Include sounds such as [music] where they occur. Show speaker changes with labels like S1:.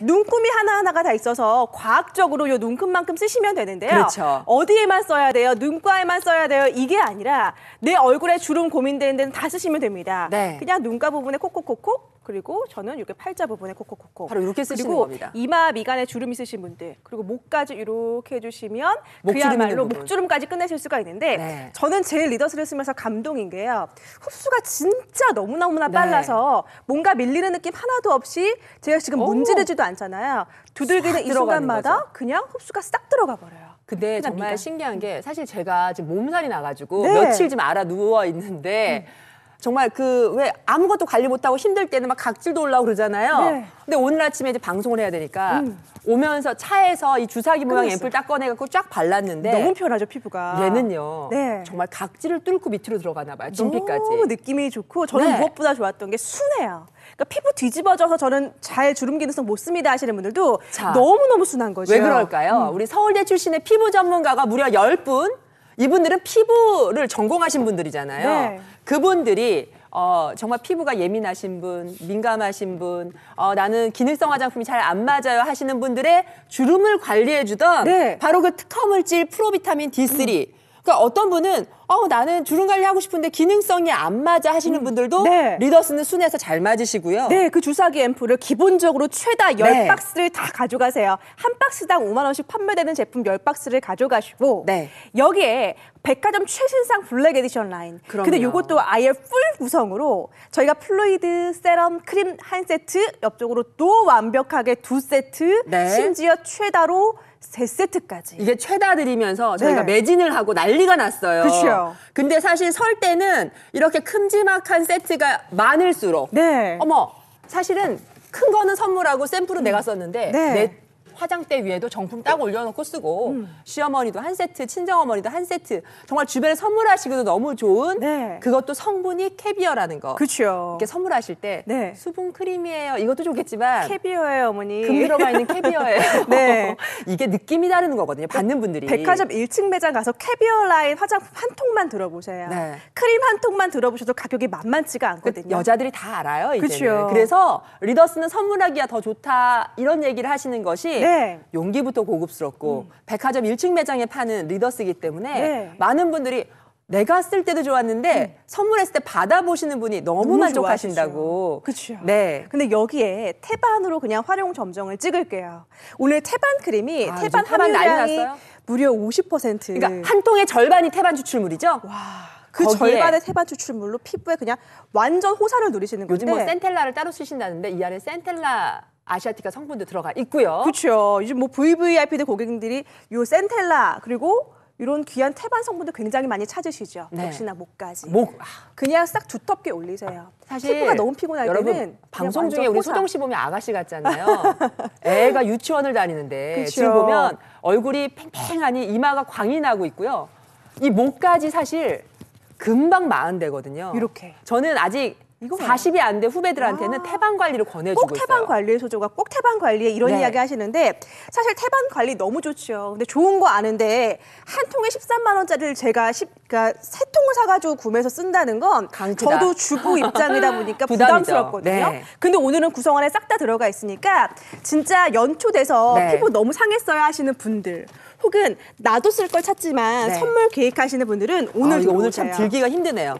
S1: 눈금이 하나하나가 다 있어서 과학적으로 요 눈금만큼 쓰시면 되는데요. 그렇죠. 어디에만 써야 돼요? 눈가에만 써야 돼요? 이게 아니라 내 얼굴에 주름 고민되는 데는 다 쓰시면 됩니다. 네. 그냥 눈가 부분에 콕콕콕콕 그리고 저는 이렇게 팔자 부분에 콕콕콕콕. 바로 이렇게 쓰시는 그리고 겁니다. 이마 미간에 주름 있으신 분들 그리고 목까지 이렇게 해주시면 그야말로 목주름까지 끝내실 수가 있는데 네. 저는 제일 리더스를 쓰면서 감동인 게요. 흡수가 진짜 너무너무나 네. 빨라서 네. 뭔가 밀리는 느낌 하나도 없이 제가 지금 문지르지도 않잖아요. 두들기는 이 순간마다 거죠. 그냥 흡수가 싹 들어가 버려요. 근데 정말 미간. 신기한
S2: 게 사실 제가 지금 몸살이 나가지고 네. 며칠 지금 알아 누워 있는데 음. 정말 그 왜 아무것도 관리 못하고 힘들 때는 막 각질도 올라오고 그러잖아요. 네. 근데 오늘 아침에 이제 방송을 해야 되니까 음. 오면서 차에서 이 주사기 모양 앰플 딱 꺼내갖고 쫙 발랐는데 너무 편하죠
S1: 피부가. 얘는요. 네. 정말 각질을 뚫고 밑으로 들어가나 봐요. 진피까지. 너무 느낌이 좋고 저는 네. 무엇보다 좋았던 게 순해요. 그러니까 피부 뒤집어져서 저는 잘 주름 기능성 못 씁니다 하시는 분들도 너무너무 순한 거죠. 왜 그럴까요? 음. 우리 서울대 출신의 피부 전문가가 무려
S2: 열분 이분들은 피부를 전공하신 분들이잖아요. 네. 그분들이 어, 정말 피부가 예민하신 분, 민감하신 분, 어, 나는 기능성 화장품이 잘 안 맞아요 하시는 분들의 주름을 관리해주던 네. 바로 그 특허물질 프로비타민 D3. 음. 그러니까 어떤 분은 어 나는 주름 관리하고 싶은데 기능성이 안 맞아 하시는 음,
S1: 분들도 네. 리더스는 순해서 잘 맞으시고요. 네, 그 주사기 앰플을 기본적으로 최다 열박스를다 네. 가져가세요. 한 박스당 5만 원씩 판매되는 제품 열박스를 가져가시고 네. 여기에 백화점 최신상 블랙 에디션 라인. 그럼요. 근데 이것도 아예 풀 구성으로 저희가 플루이드, 세럼, 크림 한 세트, 옆쪽으로 또 완벽하게 두 세트, 네. 심지어 최다로 3세트까지. 이게 최다 드리면서 저희가 네.
S2: 매진을 하고 난리가 났어요. 그렇죠. 근데 사실 설 때는 이렇게 큼지막한 세트가 많을수록 네. 어머, 사실은 큰 거는 선물하고 샘플은 음. 내가 썼는데 네. 화장대 위에도 정품 딱 올려놓고 쓰고 음. 시어머니도 한 세트, 친정어머니도 한 세트 정말 주변에 선물하시기도 너무 좋은 네. 그것도 성분이 캐비어라는 거. 그렇죠. 이렇게 선물하실 때 네. 수분 크림이에요. 이것도 좋겠지만 캐비어예요, 어머니. 금 들어가 있는
S1: 캐비어예요.
S2: [laughs] 네. 이게 느낌이 다르는 거거든요. 받는 분들이. 백화점
S1: 1층 매장 가서 캐비어 라인 화장품 한 통만 들어보세요. 네. 크림 한 통만 들어보셔도 가격이 만만치가 않거든요. 그 여자들이 다 알아요, 이제. 그렇죠. 그래서 리더스는 선물하기가 더 좋다
S2: 이런 얘기를 하시는 것이 네. 네. 용기부터 고급스럽고 음. 백화점 1층 매장에 파는 리더스이기 때문에 네. 많은 분들이 내가 쓸 때도 좋았는데 음. 선물했을 때 받아보시는 분이
S1: 너무, 너무 만족하신다고. 그렇죠. 네. 근데 여기에 태반으로 그냥 활용 점정을 찍을게요. 오늘 태반 크림이 아, 태반 함유량이 태 무려 50%. 그러니까 한 통의 절반이 태반 추출물이죠. 와. 그 절반의 태반 추출물로 피부에 그냥 완전 호사를 누리시는 거죠요 요즘 뭐
S2: 센텔라를 따로 쓰신다는데 이 안에 센텔라 아시아티카 성분도
S1: 들어가 있고요. 그렇죠. 요즘 뭐 VVIP들 고객님들이 요 센텔라 그리고 이런 귀한 태반 성분도 굉장히 많이 찾으시죠. 네. 역시나 목까지. 목. 그냥 싹 두텁게 올리세요. 사실 피부가 너무 피곤할 여러분, 때는 방송 중에 우리 소정 씨 보면 아가씨 같잖아요.
S2: [laughs] 애가 유치원을 다니는데 그쵸. 그렇죠. 지금 보면 얼굴이 팽팽하니 이마가 광이 나고 있고요. 이 목까지 사실 금방 마흔 되거든요. 이렇게. 저는
S1: 아직 40이 안 돼 후배들한테는 아. 태반 관리를 권해주고 꼭 태반 관리의 소조가 꼭 태반 관리에 이런 네. 이야기 하시는데 사실 태반 관리 너무 좋죠. 근데 좋은 거 아는데 한 통에 13만 원짜리를 제가 10, 그러니까 세 통을 사가지고 구매해서 쓴다는 건 강추다. 저도 주부 입장이다 [laughs] 보니까 부담스럽거든요. 네. 근데 오늘은 구성 안에 싹 다 들어가 있으니까 진짜 연초돼서 네. 피부 너무 상했어요 하시는 분들 혹은 나도 쓸 걸 찾지만 네. 선물 계획하시는 분들은 오늘 아, 오늘 참 들기가 힘드네요.